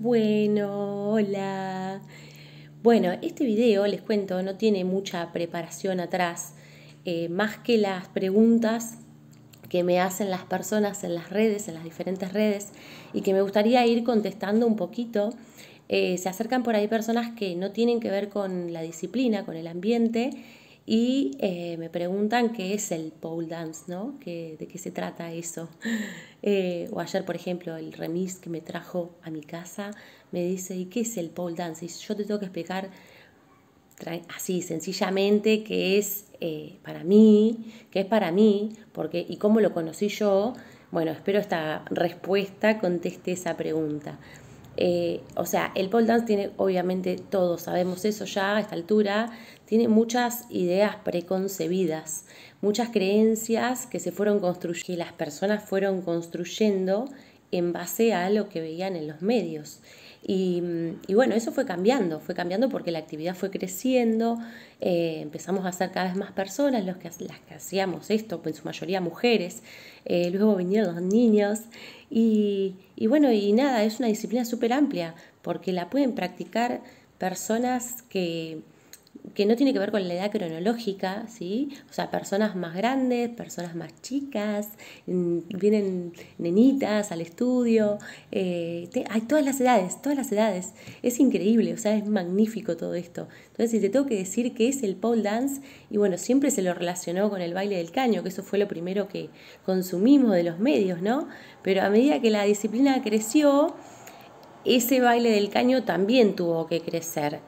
Bueno, hola. Bueno, este video, les cuento, no tiene mucha preparación atrás, eh, más que las preguntas que me hacen las personas en las redes, en las diferentes redes, y que me gustaría ir contestando un poquito. Eh, se acercan por ahí personas que no tienen que ver con la disciplina, con el ambiente, y eh, me preguntan qué es el pole dance, ¿no? ¿Qué, ¿De qué se trata eso? Eh, o ayer, por ejemplo, el remis que me trajo a mi casa me dice, ¿y qué es el pole dance? Y yo te tengo que explicar así sencillamente que es eh, para mí, que es para mí, porque y cómo lo conocí yo. Bueno, espero esta respuesta conteste esa pregunta. Eh, o sea, el pole dance tiene, obviamente, todo, sabemos eso ya a esta altura, tiene muchas ideas preconcebidas, muchas creencias que se fueron construyendo, que las personas fueron construyendo en base a lo que veían en los medios. Y, bueno, eso fue cambiando, fue cambiando porque la actividad fue creciendo, eh, empezamos a ser cada vez más personas los que, las que hacíamos esto, en su mayoría mujeres, eh, luego vinieron los niños y, y, bueno, y nada, es una disciplina súper amplia porque la pueden practicar personas que, que no tiene que ver con la edad cronológica, ¿sí? O sea, personas más grandes, personas más chicas, mm, vienen nenitas al estudio, eh, hay todas las edades, todas las edades. Es increíble, o sea, es magnífico todo esto. Entonces, si te tengo que decir que es el pole dance, y bueno, siempre se lo relacionó con el baile del caño, que eso fue lo primero que consumimos de los medios, ¿no? Pero a medida que la disciplina creció, ese baile del caño también tuvo que crecer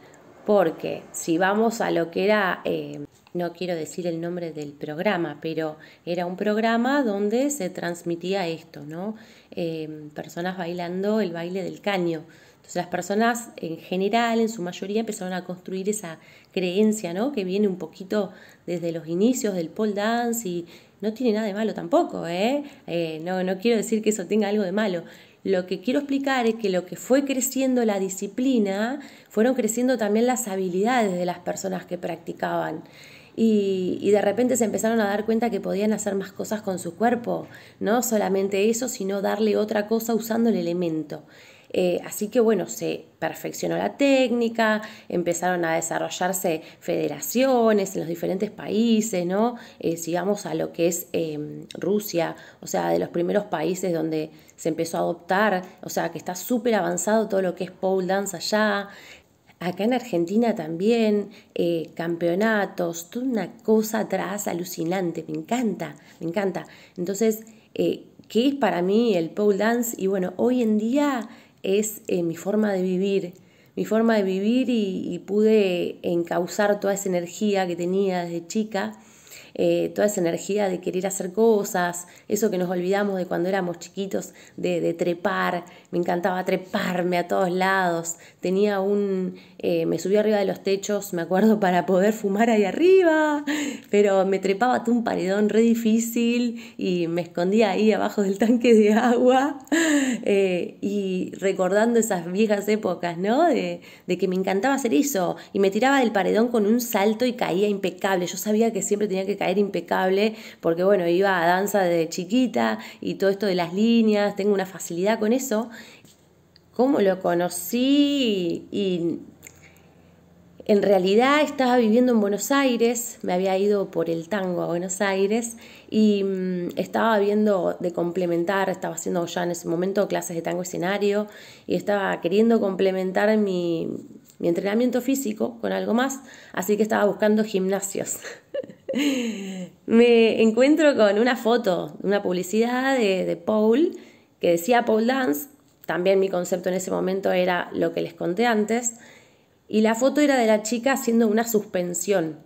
porque si vamos a lo que era, eh, no quiero decir el nombre del programa, pero era un programa donde se transmitía esto, ¿no? Eh, personas bailando el baile del caño. Entonces las personas en general, en su mayoría, empezaron a construir esa creencia, ¿no? Que viene un poquito desde los inicios del pole dance y no tiene nada de malo tampoco, eh, eh no, no quiero decir que eso tenga algo de malo. Lo que quiero explicar es que lo que fue creciendo la disciplina, fueron creciendo también las habilidades de las personas que practicaban. Y, y, de repente se empezaron a dar cuenta que podían hacer más cosas con su cuerpo, no solamente eso, sino darle otra cosa usando el elemento. Eh, así que bueno, se perfeccionó la técnica, empezaron a desarrollarse federaciones en los diferentes países, ¿no? Eh, sigamos a lo que es em, Rusia, o sea, de los primeros países donde se empezó a adoptar, o sea, que está súper avanzado todo lo que es pole dance allá. Acá en Argentina también, eh, campeonatos, toda una cosa atrás alucinante, me encanta, me encanta. Entonces, ¿qué es para mí el pole dance? Y bueno, hoy en día es eh, mi forma de vivir, mi forma de vivir y, pude encauzar toda esa energía que tenía desde chica, eh, toda esa energía de querer hacer cosas, eso que nos olvidamos de cuando éramos chiquitos, de, de trepar, me encantaba treparme a todos lados, tenía un, eh, me subí arriba de los techos, me acuerdo, para poder fumar ahí arriba, pero me trepaba a un paredón re difícil y me escondía ahí abajo del tanque de agua. Eh, y recordando esas viejas épocas, ¿no? De, de, que me encantaba hacer eso. Y me tiraba del paredón con un salto y caía impecable. Yo sabía que siempre tenía que caer impecable porque, bueno, iba a danza desde chiquita y todo esto de las líneas, tengo una facilidad con eso. ¿Cómo lo conocí? Y en realidad estaba viviendo en Buenos Aires, me había ido por el tango a Buenos Aires y mm, estaba viendo de complementar, estaba haciendo ya en ese momento clases de tango escenario y estaba queriendo complementar mi, entrenamiento físico con algo más, así que estaba buscando gimnasios. me encuentro con una foto, una publicidad de, de Paul que decía Paul Dance, también mi concepto en ese momento era lo que les conté antes y la foto era de la chica haciendo una suspensión,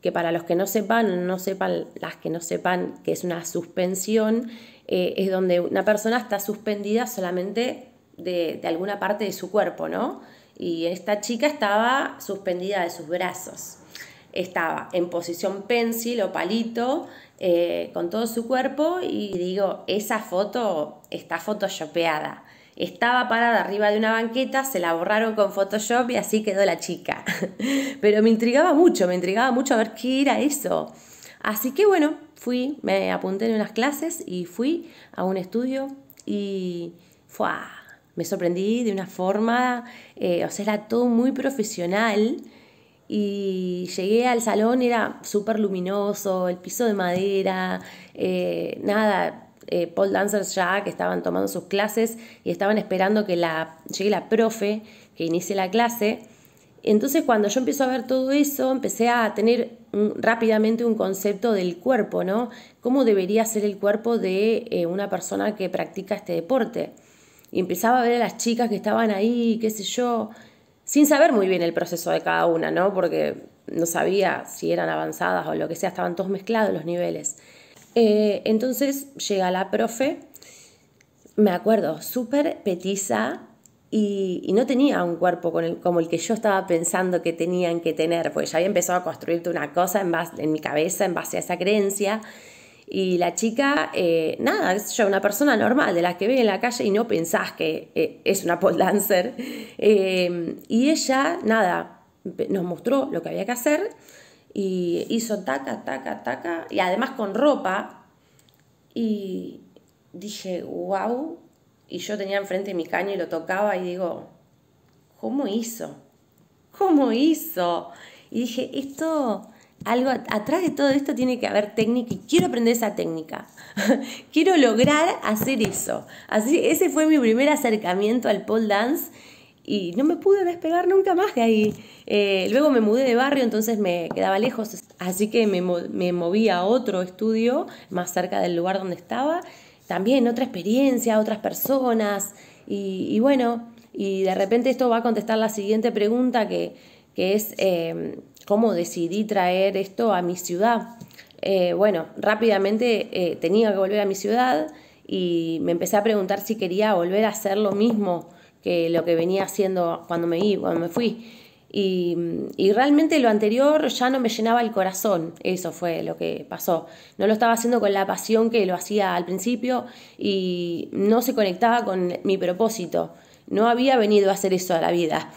que para los que no sepan, no sepan las que no sepan que es una suspensión, eh, es donde una persona está suspendida solamente de, alguna parte de su cuerpo, ¿no? Y esta chica estaba suspendida de sus brazos estaba en posición pencil o palito eh, con todo su cuerpo y digo, esa foto está photoshopeada. Estaba parada arriba de una banqueta, se la borraron con Photoshop y así quedó la chica. Pero me intrigaba mucho, me intrigaba mucho a ver qué era eso. Así que bueno, fui, me apunté en unas clases y fui a un estudio y me sorprendí de una forma, eh, o sea, era todo muy profesional. Y llegué al salón, era súper luminoso, el piso de madera, eh, nada, eh, Paul pole dancers ya que estaban tomando sus clases y estaban esperando que llegue la profe que inicie la clase. Entonces cuando yo empecé a ver todo eso, empecé a tener rápidamente un concepto del cuerpo, ¿no? ¿Cómo debería ser el cuerpo de eh, una persona que practica este deporte? Y empezaba a ver a las chicas que estaban ahí, qué sé yo, sin saber muy bien el proceso de cada una, ¿no? Porque no sabía si eran avanzadas o lo que sea, estaban todos mezclados los niveles. Eh, entonces llega la profe, me acuerdo, súper petiza y, no tenía un cuerpo como el que yo estaba pensando que tenían que tener, Pues ya había empezado a construirte una cosa en, en mi cabeza en base a esa creencia. Y la chica, eh, nada, es yo, una persona normal, de las que ve en la calle y no pensás que eh, es una pole dancer. y ella, nada, nos mostró lo que había que hacer. Y hizo taca, taca, taca, y además con ropa. Y dije, wow. Y yo tenía enfrente mi caño y lo tocaba y digo, ¿cómo hizo? ¿Cómo hizo? Y dije, esto, algo atrás de todo esto tiene que haber técnica y quiero aprender esa técnica. quiero lograr hacer eso. Así, ese fue mi primer acercamiento al pole dance y no me pude despegar nunca más de ahí. Eh, luego me mudé de barrio, entonces me quedaba lejos, así que me, me, moví a otro estudio más cerca del lugar donde estaba. También otra experiencia, otras personas, y, bueno, y de repente esto va a contestar la siguiente pregunta que, es em, cómo decidí traer esto a mi ciudad. Eh, bueno, rápidamente eh, tenía que volver a mi ciudad y me empecé a preguntar si quería volver a hacer lo mismo que lo que venía haciendo cuando me, iba, cuando me fui. Y, y, realmente lo anterior ya no me llenaba el corazón, eso fue lo que pasó. No lo estaba haciendo con la pasión que lo hacía al principio y no se conectaba con mi propósito. No había venido a hacer eso a la vida.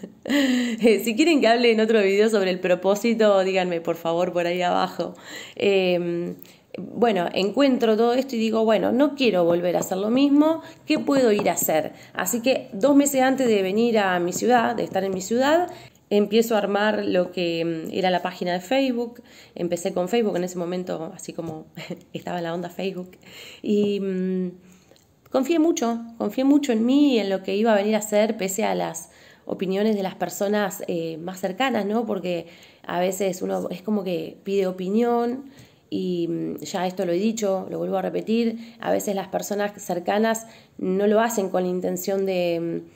si quieren que hable en otro video sobre el propósito, díganme por favor por ahí abajo. Em, bueno, encuentro todo esto y digo, bueno, no quiero volver a hacer lo mismo, ¿qué puedo ir a hacer? Así que dos meses antes de venir a mi ciudad, de estar en mi ciudad, empiezo a armar lo que mm, era la página de Facebook, empecé con Facebook en ese momento, así como estaba la onda Facebook, y mm, confié mucho, confié mucho en mí y en lo que iba a venir a hacer, pese a las opiniones de las personas eh, más cercanas, ¿no? Porque a veces uno es como que pide opinión, y mm, ya esto lo he dicho, lo vuelvo a repetir, a veces las personas cercanas no lo hacen con la intención de, mm,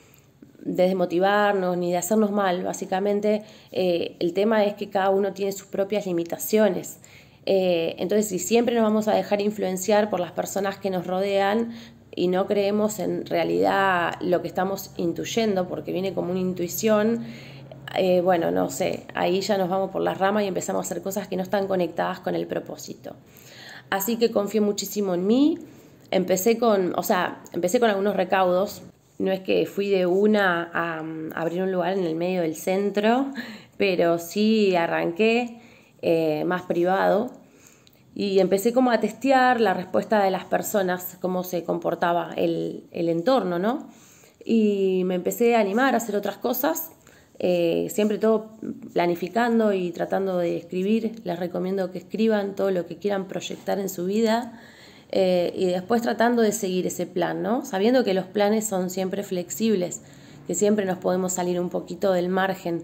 desmotivarnos ni de hacernos mal, básicamente eh, el tema es que cada uno tiene sus propias limitaciones. Eh, entonces, si siempre nos vamos a dejar influenciar por las personas que nos rodean y no creemos en realidad lo que estamos intuyendo, porque viene como una intuición, eh, bueno, no sé, ahí ya nos vamos por las ramas y empezamos a hacer cosas que no están conectadas con el propósito. Así que confié muchísimo en mí. Empecé con, o sea, empecé con algunos recaudos. No es que fui de una a, mm, abrir un lugar en el medio del centro, pero sí arranqué eh, más privado y empecé como a testear la respuesta de las personas, cómo se comportaba el, el entorno, ¿no? Y me empecé a animar a hacer otras cosas eh, siempre todo planificando y tratando de escribir. Les recomiendo que escriban todo lo que quieran proyectar en su vida eh, y después tratando de seguir ese plan, Sabiendo que los planes son siempre flexibles, que siempre nos podemos salir un poquito del margen.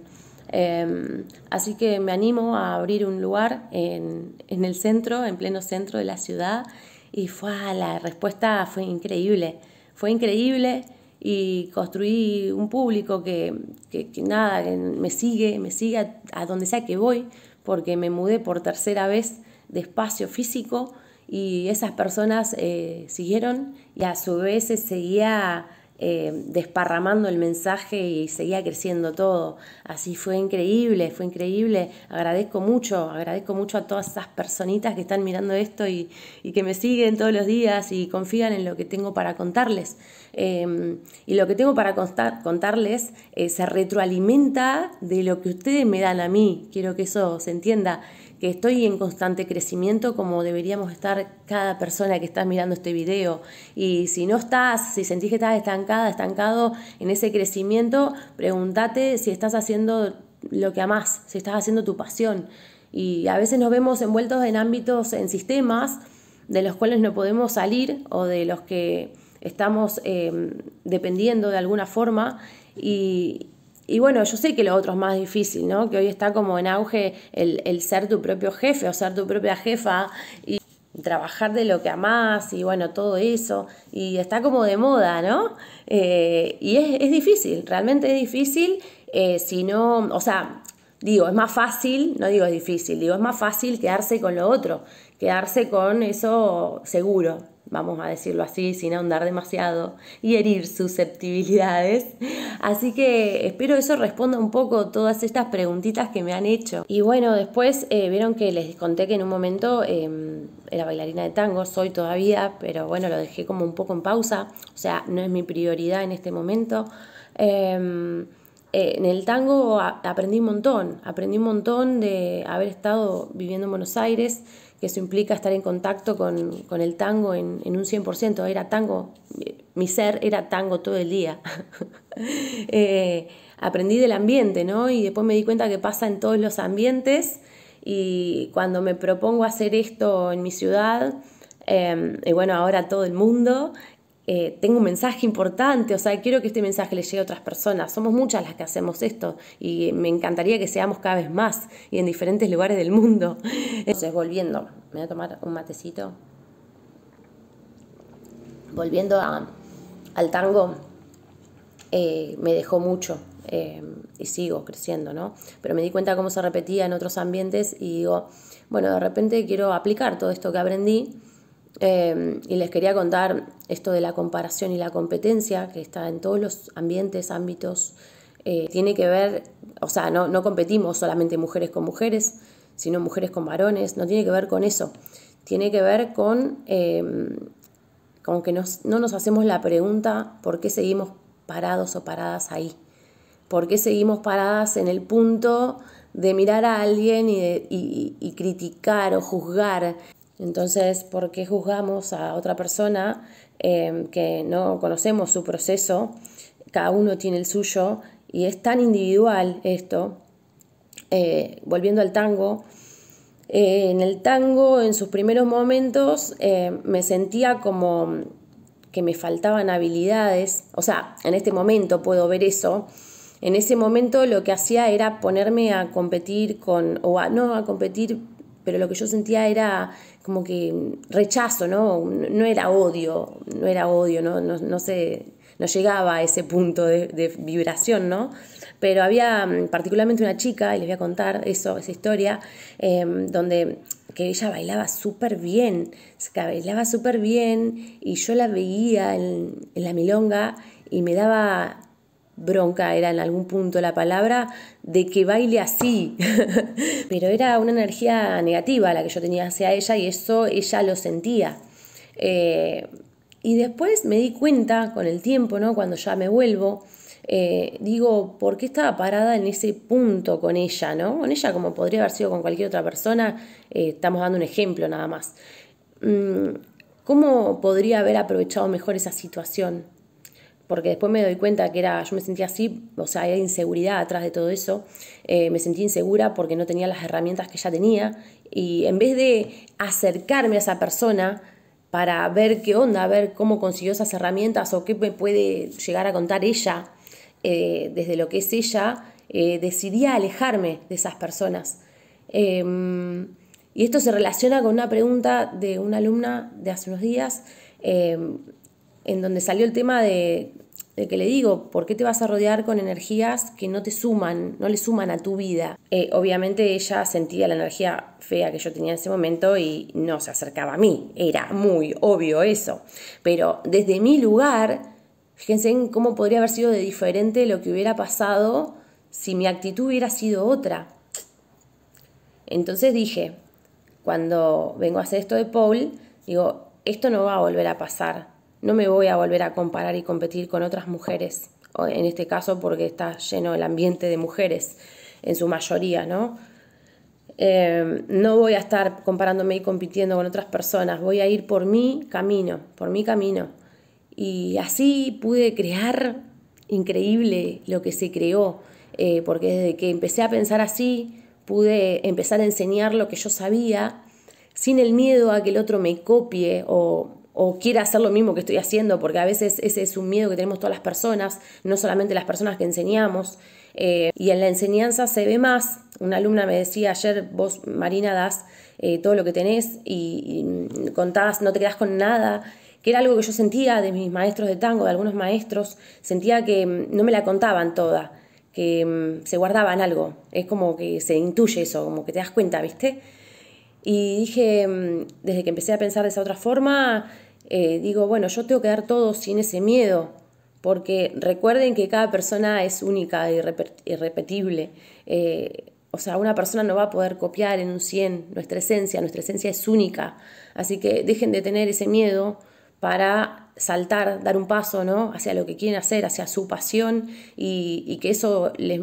Em, así que me animo a abrir un lugar en, el centro, en pleno centro de la ciudad y fue, ah, la respuesta fue increíble. Fue increíble y construí un público que, que, nada, me sigue, me sigue a, donde sea que voy, porque me mudé por tercera vez de espacio físico y esas personas eh, siguieron y a su vez seguía eh, desparramando el mensaje y seguía creciendo todo. Así fue increíble, fue increíble. Agradezco mucho, agradezco mucho a todas esas personitas que están mirando esto y, que me siguen todos los días y confían en lo que tengo para contarles. Em, y lo que tengo para contarles eh, se retroalimenta de lo que ustedes me dan a mí. Quiero que eso se entienda que estoy en constante crecimiento como deberíamos estar cada persona que está mirando este video. Y si no estás, si sentís que estás estancada, estancado en ese crecimiento, pregúntate si estás haciendo lo que amás, si estás haciendo tu pasión. Y a veces nos vemos envueltos en ámbitos, en sistemas de los cuales no podemos salir o de los que estamos eh, dependiendo de alguna forma y, y bueno, yo sé que lo otro es más difícil, ¿no? Que hoy está como en auge el, ser tu propio jefe o ser tu propia jefa y trabajar de lo que amas y bueno, todo eso. Y está como de moda, ¿no? Eh, y es, difícil, realmente es difícil. Eh, si no, o sea, digo, es más fácil, no digo es difícil, digo, es más fácil quedarse con lo otro, quedarse con eso seguro, vamos a decirlo así, sin ahondar demasiado y herir susceptibilidades. Así que espero eso responda un poco todas estas preguntitas que me han hecho. Y bueno, después eh, vieron que les conté que en un momento em, era bailarina de tango, soy todavía, pero bueno, lo dejé como un poco en pausa, o sea, no es mi prioridad en este momento. Em, eh, en el tango aprendí un montón, aprendí un montón de haber estado viviendo en Buenos Aires, eso implica estar en contacto con, el tango en, un 100%. Era tango, mi ser era tango todo el día. Eh, aprendí del ambiente, ¿no? Y después me di cuenta que pasa en todos los ambientes y cuando me propongo hacer esto en mi ciudad, eh, y bueno, ahora todo el mundo, eh, tengo un mensaje importante, o sea, quiero que este mensaje le llegue a otras personas. Somos muchas las que hacemos esto y me encantaría que seamos cada vez más y en diferentes lugares del mundo. Entonces, volviendo, me voy a tomar un matecito. Volviendo al tango, eh, me dejó mucho eh, y sigo creciendo, ¿no? Pero me di cuenta cómo se repetía en otros ambientes y digo, bueno, de repente quiero aplicar todo esto que aprendí Em, y les quería contar esto de la comparación y la competencia, que está en todos los ambientes, ámbitos. Eh, tiene que ver, o sea, no, competimos solamente mujeres con mujeres, sino mujeres con varones, no tiene que ver con eso. Tiene que ver con, em, que no nos hacemos la pregunta por qué seguimos parados o paradas ahí. ¿Por qué seguimos paradas en el punto de mirar a alguien y, y criticar o juzgar entonces, ¿por qué juzgamos a otra persona eh, que no conocemos su proceso? Cada uno tiene el suyo y es tan individual esto. Eh, volviendo al tango, eh, en el tango, en sus primeros momentos, me sentía como que me faltaban habilidades. O sea, en este momento puedo ver eso. En ese momento lo que hacía era ponerme a competir con, o no, a competir pero lo que yo sentía era como que rechazo, ¿no? No era odio, no era odio, no, no, llegaba a ese punto de, vibración, ¿no? Pero había mm, particularmente una chica, y les voy a contar eso, esa historia, em, donde que ella bailaba súper bien, bailaba súper bien, y yo la veía en la milonga y me daba bronca era en algún punto la palabra, de que baile así. Pero era una energía negativa la que yo tenía hacia ella y eso ella lo sentía. Eh, y después me di cuenta con el tiempo, ¿no? cuando ya me vuelvo, eh, digo, ¿por qué estaba parada en ese punto con ella? ¿no? Con ella como podría haber sido con cualquier otra persona, eh, estamos dando un ejemplo nada más. Mm, ¿Cómo podría haber aprovechado mejor esa situación? porque después me doy cuenta que era, yo me sentía así, o sea, hay inseguridad atrás de todo eso, eh, me sentía insegura porque no tenía las herramientas que ya tenía y en vez de acercarme a esa persona para ver qué onda, ver cómo consiguió esas herramientas o qué me puede llegar a contar ella eh, desde lo que es ella, eh, decidí alejarme de esas personas. Em, y esto se relaciona con una pregunta de una alumna de hace unos días em, en donde salió el tema de, que le digo, ¿por qué te vas a rodear con energías que no te suman, no le suman a tu vida? Eh, obviamente ella sentía la energía fea que yo tenía en ese momento y no se acercaba a mí, era muy obvio eso, pero desde mi lugar, fíjense en cómo podría haber sido de diferente lo que hubiera pasado si mi actitud hubiera sido otra. Entonces dije, cuando vengo a hacer esto de Paul, digo, esto no va a volver a pasar no me voy a volver a comparar y competir con otras mujeres, en este caso porque está lleno el ambiente de mujeres en su mayoría, ¿no? Eh, no voy a estar comparándome y compitiendo con otras personas, voy a ir por mi camino, por mi camino. Y así pude crear increíble lo que se creó, eh, porque desde que empecé a pensar así, pude empezar a enseñar lo que yo sabía, sin el miedo a que el otro me copie o o quiera hacer lo mismo que estoy haciendo, porque a veces ese es un miedo que tenemos todas las personas, no solamente las personas que enseñamos. Eh, y en la enseñanza se ve más. Una alumna me decía ayer, vos Marina das eh, todo lo que tenés y, y contás, no te quedás con nada que era algo que yo sentía de mis maestros de tango, de algunos maestros, sentía que mm, no me la contaban toda, que mm, se guardaban algo, es como que se intuye eso, como que te das cuenta, ¿viste? Y dije, mm, desde que empecé a pensar de esa otra forma, eh, digo, bueno, yo tengo que dar todo sin ese miedo, porque recuerden que cada persona es única y irrepetible. Eh, o sea, una persona no va a poder copiar en un 100 nuestra esencia, nuestra esencia es única. Así que dejen de tener ese miedo para saltar, dar un paso ¿no? hacia lo que quieren hacer, hacia su pasión y, que eso les,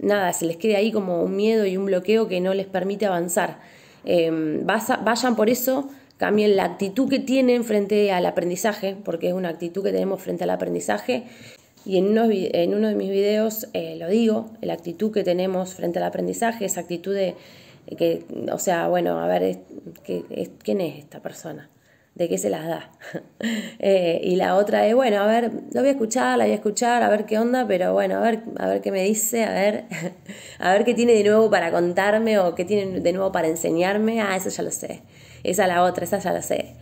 nada, se les quede ahí como un miedo y un bloqueo que no les permite avanzar. Eh, vayan por eso cambien la actitud que tienen frente al aprendizaje, porque es una actitud que tenemos frente al aprendizaje. Y en uno, de mis videos eh, lo digo, la actitud que tenemos frente al aprendizaje, esa actitud de, que, o sea, bueno, a ver, ¿quién es esta persona? de qué se las da. Eh, y la otra es, bueno, a ver, lo voy a escuchar, la voy a escuchar, a ver qué onda, pero bueno, a ver, a ver qué me dice, a ver, a ver qué tiene de nuevo para contarme o qué tiene de nuevo para enseñarme. Ah, eso ya lo sé. Esa la otra, esa ya la sé.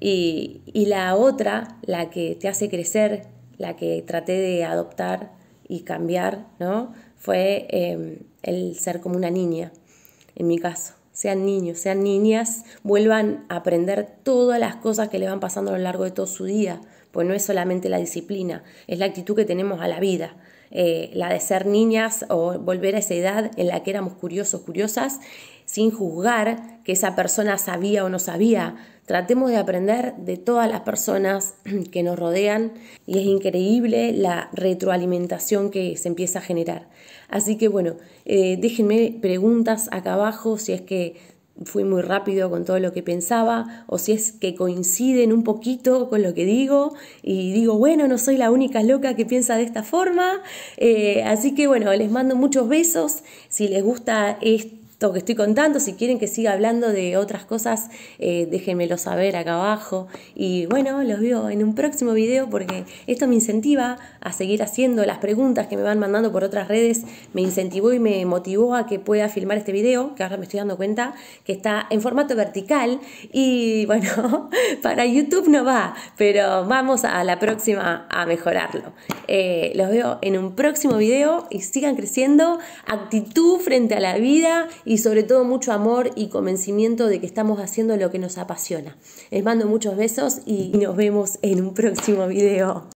Y, la otra, la que te hace crecer, la que traté de adoptar y cambiar, ¿no? Fue eh, el ser como una niña, en mi caso sean niños, sean niñas, vuelvan a aprender todas las cosas que le van pasando a lo largo de todo su día, pues no es solamente la disciplina, es la actitud que tenemos a la vida, eh, la de ser niñas o volver a esa edad en la que éramos curiosos, curiosas sin juzgar que esa persona sabía o no sabía. Tratemos de aprender de todas las personas que nos rodean y es increíble la retroalimentación que se empieza a generar. Así que bueno, eh, déjenme preguntas acá abajo si es que fui muy rápido con todo lo que pensaba o si es que coinciden un poquito con lo que digo y digo, bueno, no soy la única loca que piensa de esta forma. Eh, así que bueno, les mando muchos besos. Si les gusta este lo que estoy contando. Si quieren que siga hablando de otras cosas, eh, déjenmelo saber acá abajo. Y bueno, los veo en un próximo video porque esto me incentiva a seguir haciendo las preguntas que me van mandando por otras redes. Me incentivó y me motivó a que pueda filmar este video, que ahora me estoy dando cuenta que está en formato vertical. Y bueno, para YouTube no va, pero vamos a la próxima a mejorarlo. Eh, los veo en un próximo video y sigan creciendo. Actitud frente a la vida y sobre todo mucho amor y convencimiento de que estamos haciendo lo que nos apasiona. Les mando muchos besos y nos vemos en un próximo video.